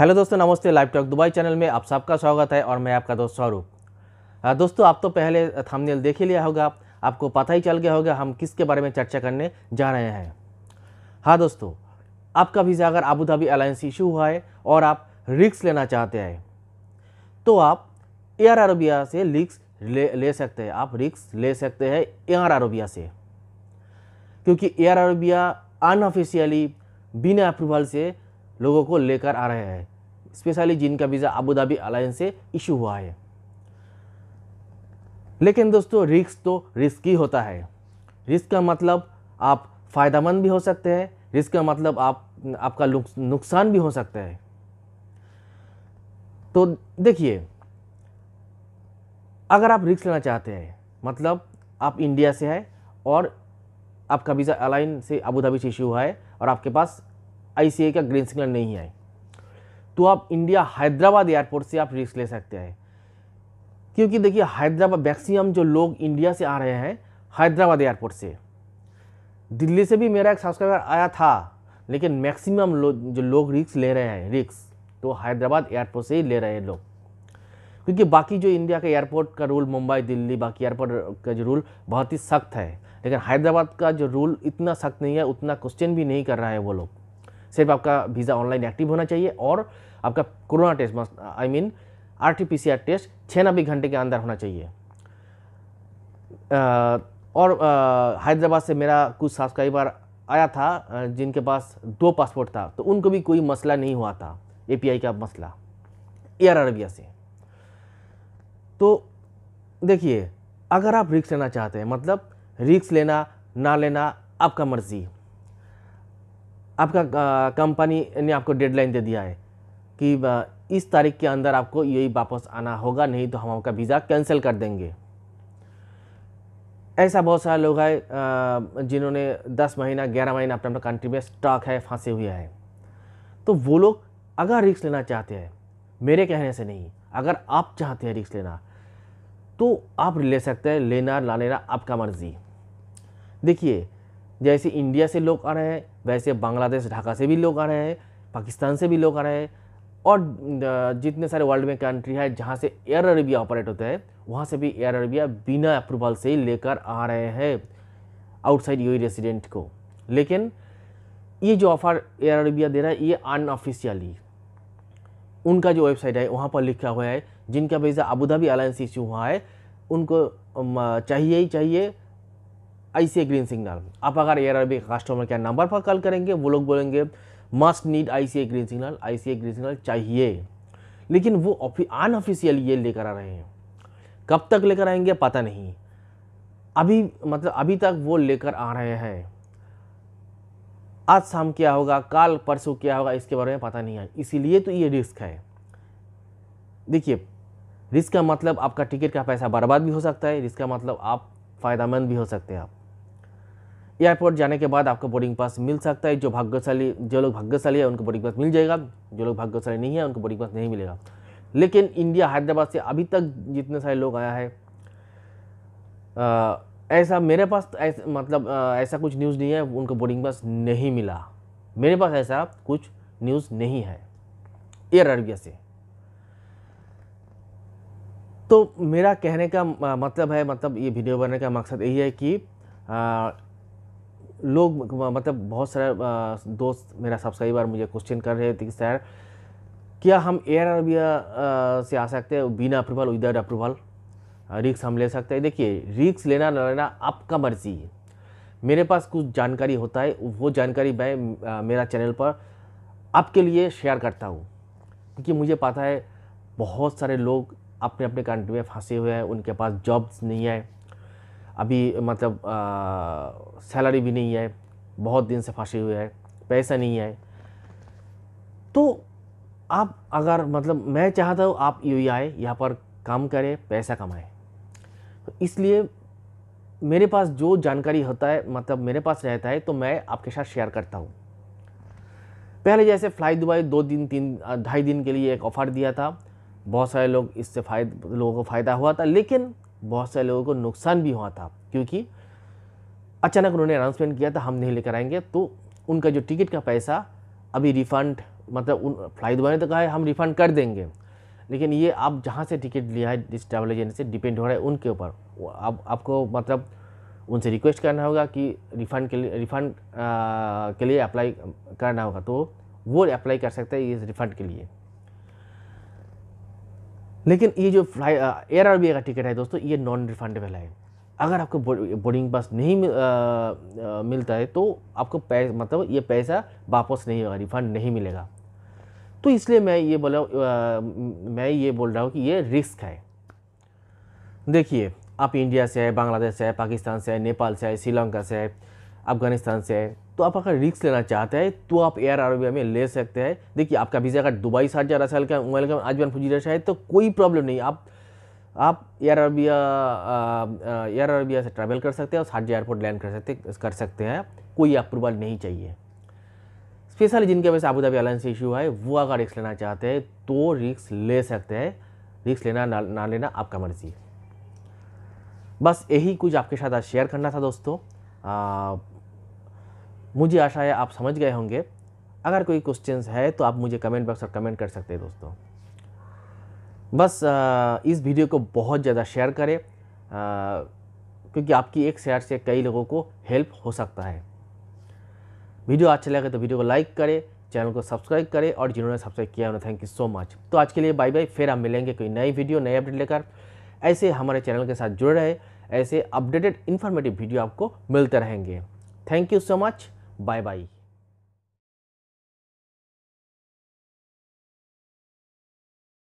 hello दोस्तों नमस्ते live talk Dubai channel में आप सबका स्वागत है और मैं आपका दोस्त स्वरूप दोस्तों आप तो पहले थंबनेल देख ही लिया होगा आपको पता ही चल गया होगा हम किसके बारे में चर्चा करने जा रहे हैं हाँ दोस्तों आपका वीज़ा अगर आबू धाबी अलायंस इशू हुआ है और आप रिक्स लेना चाहते हैं तो आप एयर अरबिया से रिक्स ले, ले सकते हैं आप रिक्स ले सकते हैं एयर अरबिया से क्योंकि एयर अरबिया अनऑफिशियली बिना अप्रूवल से लोगों को लेकर आ रहे हैं स्पेशली जिनका वीज़ा अबूधाबी अलायंस से इशू हुआ है लेकिन दोस्तों रिस्क तो रिस्क ही होता है रिस्क का मतलब आप फ़ायदामंद भी हो सकते हैं रिस्क का मतलब आप आपका नुकसान भी हो सकता है तो देखिए अगर आप रिस्क लेना चाहते हैं मतलब आप इंडिया से हैं और आपका वीज़ा अलाइन से अबू धाबी से इशू हुआ है और आपके पास आई का ग्रीन सिग्नल नहीं है तो आप इंडिया हैदराबाद एयरपोर्ट से आप रिस्क ले सकते हैं क्योंकि देखिए हैदराबाद मैक्सिमम जो लोग इंडिया से आ रहे हैं हैदराबाद एयरपोर्ट से दिल्ली से भी मेरा एक सब्सक्राइबर आया था लेकिन मैक्सिमम लो, जो लोग रिक्स ले रहे हैं रिक्स तो हैदराबाद एयरपोर्ट से ही ले रहे हैं लोग क्योंकि बाकी जो इंडिया के एयरपोर्ट का रूल मुंबई दिल्ली बाकी एयरपोर्ट का जो रूल बहुत ही सख्त है लेकिन हैदराबाद का जो रूल इतना सख्त नहीं है उतना क्वेश्चन भी नहीं कर रहा है वो लोग सिर्फ आपका वीज़ा ऑनलाइन एक्टिव होना चाहिए और आपका corona test I mean R T P C R test छियानबे घंटे के अंदर होना चाहिए आ, और हैदराबाद से मेरा कुछ सब्सक्राइबर आया था जिनके पास दो पासपोर्ट था तो उनको भी कोई मसला नहीं हुआ था एपीआई का मसला एयर अरबिया से तो देखिए अगर आप रिक्स लेना चाहते हैं मतलब रिक्स लेना ना लेना आपका मर्ज़ी आपका कंपनी ने आपको डेडलाइन दे दिया है कि इस तारीख के अंदर आपको यही वापस आना होगा नहीं तो हम आपका वीज़ा कैंसिल कर देंगे ऐसा बहुत सारे लोग हैं जिन्होंने 10 महीना 11 महीना अपने अपने कंट्री में स्टॉक है फांसे हुए हैं तो वो लोग अगर रिक्स लेना चाहते हैं मेरे कहने से नहीं अगर आप चाहते हैं रिक्स लेना तो आप ले सकते हैं लेना ना लेना आपका मर्ज़ी देखिए जैसे इंडिया से लोग आ रहे हैं वैसे बांग्लादेश ढाका से भी लोग आ रहे हैं पाकिस्तान से भी लोग आ रहे हैं और जितने सारे वर्ल्ड में कंट्री है जहाँ से एयर अरेबिया ऑपरेट होता है वहाँ से भी एयर अरेबिया बिना अप्रूवल से ही लेकर आ रहे हैं आउटसाइड यू रेसिडेंट को लेकिन ये जो ऑफ़र एयर अरेबिया दे रहा है ये अनऑफिशियली उनका जो वेबसाइट है वहाँ पर लिखा हुआ है जिनका वीज़ा अबूधाबी अलायंस इश्यू हुआ है उनको चाहिए ही चाहिए आई ग्रीन सिग्नल आप अगर एयर कस्टमर केयर नंबर पर कॉल करेंगे वो लोग बोलेंगे must need I green signal I green signal चाहिए लेकिन वो अनऑफिशियल ये लेकर आ रहे हैं कब तक लेकर आएंगे पता नहीं अभी मतलब अभी तक वो लेकर आ रहे हैं आज शाम क्या होगा कल परसों क्या होगा इसके बारे में पता नहीं है इसीलिए तो ये रिस्क है देखिए रिस्क का मतलब आपका टिकट का पैसा बर्बाद भी हो सकता है रिस्क का मतलब आप फ़ायदामंद भी हो सकते हैं आप एयरपोर्ट जाने के बाद आपको बोर्डिंग पास मिल सकता है जो भाग्यशाली जो लोग भाग्यशाली है उनको बोर्डिंग पास मिल जाएगा जो लोग भाग्यशाली नहीं है उनको बोर्डिंग पास नहीं मिलेगा लेकिन इंडिया हैदराबाद से अभी तक जितने सारे लोग आया है आ, ऐसा मेरे पास तो मतलब आ, ऐसा कुछ न्यूज़ नहीं है उनको बोर्डिंग पास नहीं मिला मेरे पास ऐसा कुछ न्यूज़ नहीं है एयर अरबिया से तो मेरा कहने का मतलब है मतलब ये वीडियो बनाने का मकसद यही है कि लोग मतलब बहुत सारे दोस्त मेरा सब्सक्राइबर मुझे क्वेश्चन कर रहे थे कि सर क्या हम एयर अरबिया से आ सकते हैं बिना अप्रूवल विदाउट अप्रूवल रिक्स हम ले सकते हैं देखिए रिक्स लेना ना लेना आपका मर्जी है मेरे पास कुछ जानकारी होता है वो जानकारी मैं मेरा चैनल पर आपके लिए शेयर करता हूँ क्योंकि मुझे पता है बहुत सारे लोग अपने अपने कंट्री में फंसे हुए हैं उनके पास जॉब्स नहीं है अभी मतलब सैलरी भी नहीं है बहुत दिन से फंसे हुए है पैसा नहीं है तो आप अगर मतलब मैं चाहता हूँ आप यू आए यहाँ पर काम करें पैसा कमाए तो इसलिए मेरे पास जो जानकारी होता है मतलब मेरे पास रहता है तो मैं आपके साथ शेयर करता हूँ पहले जैसे फ्लाई दुबई दो दिन तीन ढाई दिन के लिए एक ऑफ़र दिया था बहुत सारे लोग इससे फायद लोगों को फ़ायदा हुआ था लेकिन बहुत सारे लोगों को नुकसान भी हुआ था क्योंकि अचानक उन्होंने अनाउंसमेंट किया था हम नहीं लेकर आएंगे तो उनका जो टिकट का पैसा अभी रिफ़ंड मतलब उन फ्लाइट वाले तो कहा है हम रिफ़ंड कर देंगे लेकिन ये आप जहाँ से टिकट लिया है जिस ट्रैवल एजेंट से डिपेंड हो रहा है उनके ऊपर आप आपको मतलब उनसे रिक्वेस्ट करना होगा कि रिफ़ंड के लिए रिफ़ंड के लिए अप्लाई करना होगा तो वो अप्लाई कर सकते हैं इस रिफ़ंड के लिए लेकिन ये जो फ्लाई एयर आर का टिकट है दोस्तों ये नॉन रिफंडेबल है अगर आपको बोर्डिंग पास नहीं मिल, आ, आ, मिलता है तो आपको पैस, मतलब ये पैसा वापस नहीं होगा रिफंड नहीं मिलेगा तो इसलिए मैं ये बोला आ, मैं ये बोल रहा हूँ कि ये रिस्क है देखिए आप इंडिया से है बांग्लादेश से है पाकिस्तान से है नेपाल से है श्रीलंका से है अफगानिस्तान से है तो आप अगर रिक्स लेना चाहते हैं तो आप एयर अरबिया में ले सकते हैं देखिए आपका वीज़ा अगर दुबई साठ हज़ार साल का मोबाइल का आजमान फुजीरा है तो कोई प्रॉब्लम नहीं आप आप एयर अरबिया एयर अरबिया से ट्रैवल कर सकते हैं और सार्जा एयरपोर्ट लैंड कर सकते कर सकते हैं कोई अप्रूवल नहीं चाहिए स्पेशली जिनके वजह से आबूधाबी एयरलाइंस इशू है वो अगर रिक्स लेना चाहते हैं तो रिक्स ले सकते हैं रिक्स लेना ना, लेना आपका मर्जी बस यही कुछ आपके साथ आज शेयर करना था दोस्तों मुझे आशा है आप समझ गए होंगे अगर कोई क्वेश्चंस है तो आप मुझे कमेंट बॉक्स पर कमेंट कर सकते हैं दोस्तों बस इस वीडियो को बहुत ज़्यादा शेयर करें क्योंकि आपकी एक शेयर से कई लोगों को हेल्प हो सकता है वीडियो अच्छा लगे तो वीडियो को लाइक करें चैनल को सब्सक्राइब करें और जिन्होंने सब्सक्राइब किया उन्हें थैंक यू सो मच तो आज के लिए बाय बाय फिर हम मिलेंगे कोई नई वीडियो नए अपडेट लेकर ऐसे हमारे चैनल के साथ जुड़े रहे ऐसे अपडेटेड इन्फॉर्मेटिव वीडियो आपको मिलते रहेंगे thank you so much bye bye